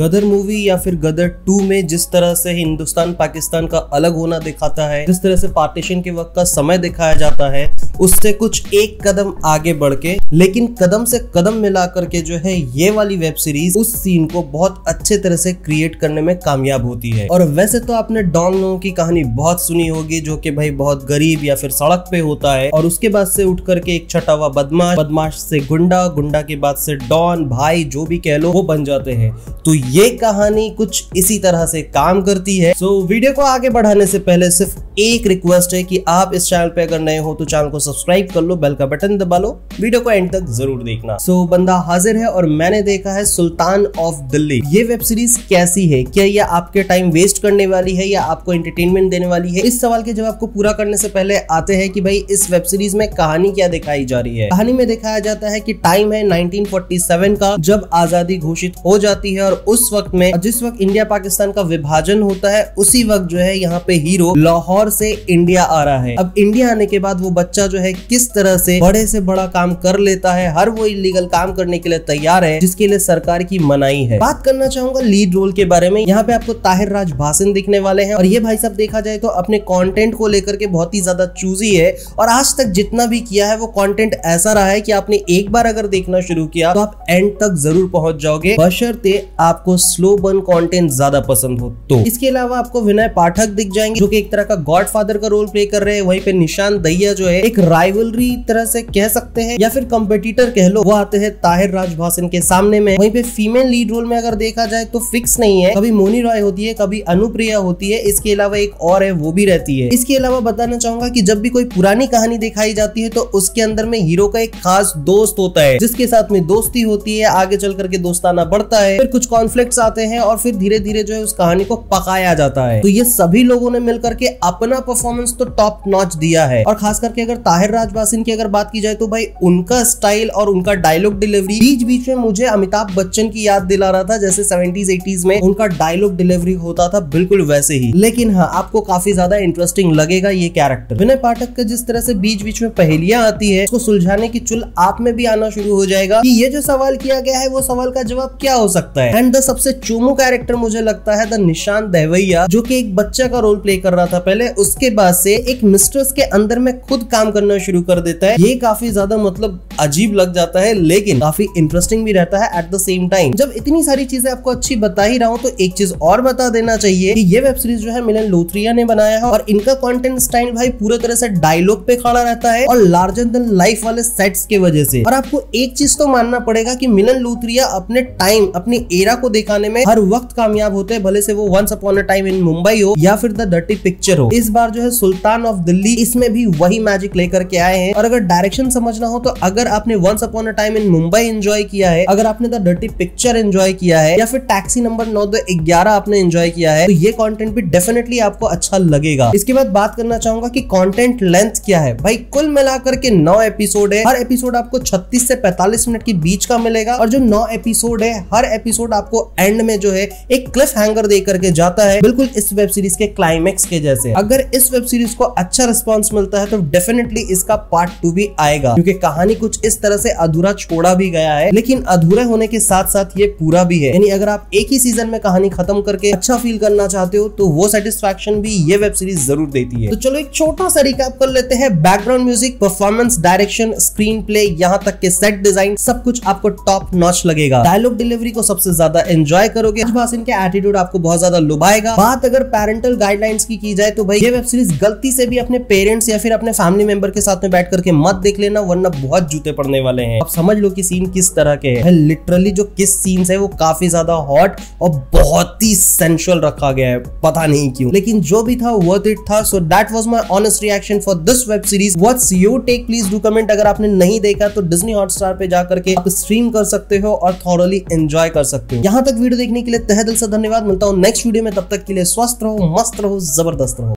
गदर movie या फिर गदर to में जिस तरह से हिंदुस्तान पाकिस्तान का अलग होना दिखाता है जिस तरह से पार्टीशन के वक्त का समय दिखाया जाता है उससे कुछ एक कदम आगे बढ़ के लेकिन कदम से कदम मिला करके जो है ये वाली वेब सीरीज उस सीन को बहुत अच्छे तरह से क्रिएट करने में कामयाब होती है और वैसे तो आपने डॉन लोगों की कहानी बहुत सुनी होगी जो की भाई बहुत गरीब या फिर सड़क पे होता है और उसके बाद से उठ करके एक छठा हुआ बदमाश बदमाश से गुंडा गुंडा के बाद से डॉन भाई जो भी कह लो वो बन जाते हैं तो ये कहानी कुछ इसी तरह से काम करती है सो so, वीडियो को आगे बढ़ाने से पहले सिर्फ एक रिक्वेस्ट है कि आप इस चैनल पे अगर नए हो तो चैनल को सब्सक्राइब कर लो बेल का बटन दबा लो वीडियो को एंड तक जरूर देखना सो so, बंदा हाजिर है और मैंने देखा है सुल्तान ऑफ दिल्ली ये वेब सीरीज कैसी है क्या ये आपके टाइम वेस्ट करने वाली है या आपको एंटरटेनमेंट देने वाली है इस सवाल के जवाब को पूरा करने से पहले आते हैं कि भाई इस वेब सीरीज में कहानी क्या दिखाई जा रही है कहानी में दिखाया जाता है की टाइम है नाइनटीन का जब आजादी घोषित हो जाती है और उस वक्त में जिस वक्त इंडिया पाकिस्तान का विभाजन होता है उसी वक्त जो है यहाँ पे हीरो लाहौर लाहौर से इंडिया आ रहा है अब इंडिया आने के बाद वो बच्चा जो है किस तरह से बड़े से बड़ा काम कर लेता है हर वो इलीगल काम करने के लिए तैयार है जिसके लिए सरकार की मनाई है बात करना चाहूंगा लीड रोल के बारे में यहाँ पे आपको ताहिर राज भाषण दिखने वाले हैं और ये भाई साहब देखा जाए तो अपने कॉन्टेंट को लेकर के बहुत ही ज्यादा चूजी है और आज तक जितना भी किया है वो कॉन्टेंट ऐसा रहा है की आपने एक बार अगर देखना शुरू किया तो आप एंड तक जरूर पहुंच जाओगे बशर्ते आपको स्लो बर्न कॉन्टेंट ज्यादा पसंद हो तो इसके अलावा आपको विनय पाठक दिख जाएंगे जो की एक तरह का गॉड फादर का रोल प्ले कर रहे हैं वहीं पे निशान दहिया जो है एक राइवलरी तरह से कह सकते हैं या फिर कंपिटिटर कह लो वो आते हैं ताहिर राजभासन के सामने में वहीं पे फीमेल लीड रोल में अगर देखा जाए तो फिक्स नहीं है कभी मोनी रॉय होती है कभी अनुप्रिया होती है इसके अलावा एक और है वो भी रहती है इसके अलावा बताना चाहूंगा की जब भी कोई पुरानी कहानी दिखाई जाती है तो उसके अंदर में हीरो का एक खास दोस्त होता है जिसके साथ में दोस्ती होती है आगे चल करके दोस्ताना बढ़ता है फिर कुछ कॉन्फ्लिक्ट आते हैं और फिर धीरे धीरे जो है उस कहानी को पकाया जाता है तो ये सभी लोगों ने मिलकर के आपस अपना परफॉर्मेंस तो टॉप नॉच दिया है और खास करके अगर ताहिर राजवासिन की अगर बात की जाए तो भाई उनका स्टाइल और उनका डायलॉग डिलीवरी बीच बीच में मुझे अमिताभ बच्चन की याद दिला रहा था जैसे सेवेंटीज एटीज में उनका डायलॉग डिलीवरी होता था बिल्कुल वैसे ही लेकिन हाँ आपको काफी ज्यादा इंटरेस्टिंग लगेगा ये कैरेक्टर विनय पाठक का जिस तरह से बीच बीच में पहेलियां आती है उसको सुलझाने की चुल आप में भी आना शुरू हो जाएगा कि ये जो सवाल किया गया है वो सवाल का जवाब क्या हो सकता है एंड द सबसे चूमू कैरेक्टर मुझे लगता है द निशान देवैया जो कि एक बच्चा का रोल प्ले कर रहा था पहले उसके बाद से एक मिस्ट्रेस के अंदर में खुद काम करना शुरू कर देता है ये काफी ज्यादा मतलब अजीब लग जाता है लेकिन काफी इंटरेस्टिंग भी रहता है एट द सेम टाइम जब इतनी सारी चीजें आपको अच्छी बता ही रहा हूँ तो एक चीज और बता देना चाहिए कि ये वेब सीरीज जो है मिलन लोथरिया ने बनाया है और इनका कॉन्टेंट स्टाइल भाई पूरे तरह से डायलॉग पे खड़ा रहता है और लार्जर देन लाइफ वाले सेट्स की वजह से और आपको एक चीज तो मानना पड़ेगा की मिलन लोथरिया अपने टाइम अपनी एरा को दिखाने में हर वक्त कामयाब होते हैं भले से वो once upon a time in Mumbai हो या फिर द डर्टी पिक्चर हो इस बार जो है सुल्तान ऑफ दिल्ली इसमें भी वही मैजिक लेकर के आए हैं और अगर डायरेक्शन समझना हो तो अगर आपने once upon a time in Mumbai enjoy किया है अगर आपने द डर्टी पिक्चर एंजॉय किया है या फिर टैक्सी नंबर नौ दो ग्यारह आपने एंजॉय किया है तो ये कॉन्टेंट भी डेफिनेटली आपको अच्छा लगेगा इसके बाद बात करना चाहूंगा की कॉन्टेंट लेंथ क्या है भाई कुल मिलाकर के नौ एपिसोड है हर एपिसोड आपको छत्तीस से 45 मिनट के बीच का मिलेगा और जो नौ एपिसोड है हर एपिसोड आपको एंड में जो है एक क्लिफ हैंगर दे करके जाता है बिल्कुल इस वेब सीरीज के क्लाइमेक्स के जैसे अगर अगर इस वेब सीरीज को अच्छा रिस्पॉन्स मिलता है तो डेफिनेटली इसका पार्ट टू भी आएगा क्योंकि कहानी कुछ इस तरह से अधूरा छोड़ा भी गया है लेकिन अधूरे होने के साथ साथ ये पूरा भी है यानी अगर आप एक ही सीजन में कहानी खत्म करके अच्छा फील करना चाहते हो तो वो सेटिस्फेक्शन भी ये वेब सीरीज जरूर देती है तो चलो एक छोटा सा रिकॉप कर लेते हैं background music performance direction screenplay यहाँ तक के सेट डिजाइन सब कुछ आपको टॉप नॉच लगेगा डायलॉग डिलीवरी को सबसे ज्यादा एंजॉय करोगे हर्ष एटीट्यूड आपको बहुत ज्यादा लुभाएगा बात अगर पेरेंटल गाइडलाइंस की की जाए तो भाई ये वेब सीरीज गलती से भी अपने पेरेंट्स या फिर अपने फैमिली मेंबर के साथ में बैठ करके मत देख लेना वरना बहुत जूते पड़ने वाले हैं आप समझ लो कि सीन किस तरह के हैं लिटरली जो किस सीन है वो काफी ज्यादा हॉट और बहुत ही सेंशुअल रखा गया है पता नहीं क्यों लेकिन जो भी था वर्थ इट था so that was my honest reaction for this web series what's you take please do comment अगर आपने नहीं देखा तो डिजनी हॉटस्टार पे जाकर के आप स्ट्रीम कर सकते हो और थॉरली एंजॉय कर सकते हो यहाँ तक वीडियो देखने के लिए तह दिल से धन्यवाद मिलता हूँ नेक्स्ट वीडियो में तब तक के लिए स्वस्थ रहो मस्त रहो जबरदस्त रहो